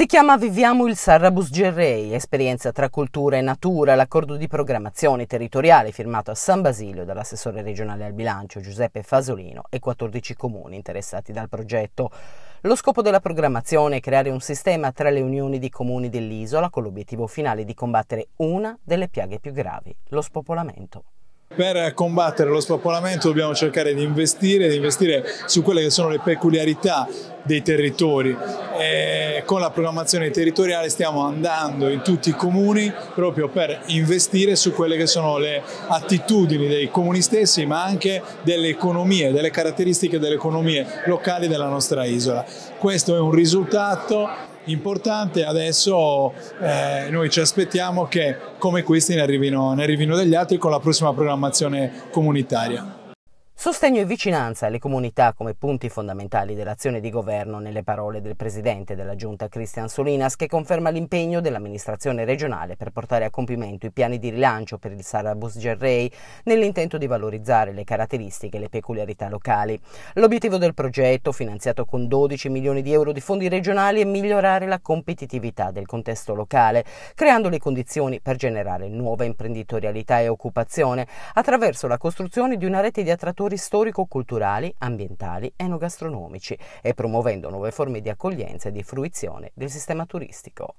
Si chiama Viviamo il Sarrabus Gerrei, esperienza tra cultura e natura, l'accordo di programmazione territoriale firmato a San Basilio dall'assessore regionale al bilancio Giuseppe Fasolino e 14 comuni interessati dal progetto. Lo scopo della programmazione è creare un sistema tra le unioni di comuni dell'isola con l'obiettivo finale di combattere una delle piaghe più gravi, lo spopolamento. Per combattere lo spopolamento dobbiamo cercare di investire, di investire su quelle che sono le peculiarità dei territori. E con la programmazione territoriale stiamo andando in tutti i comuni proprio per investire su quelle che sono le attitudini dei comuni stessi ma anche delle economie, delle caratteristiche delle economie locali della nostra isola. Questo è un risultato importante. Adesso eh, noi ci aspettiamo che come questi ne arrivino, ne arrivino degli altri con la prossima programmazione comunitaria. Sostegno e vicinanza alle comunità come punti fondamentali dell'azione di governo nelle parole del presidente della giunta Cristian Solinas che conferma l'impegno dell'amministrazione regionale per portare a compimento i piani di rilancio per il Sarabus Gerrei nell'intento di valorizzare le caratteristiche e le peculiarità locali. L'obiettivo del progetto, finanziato con 12 milioni di euro di fondi regionali, è migliorare la competitività del contesto locale, creando le condizioni per generare nuova imprenditorialità e occupazione attraverso la costruzione di una rete di attrattori settori storico-culturali, ambientali, e enogastronomici e promuovendo nuove forme di accoglienza e di fruizione del sistema turistico.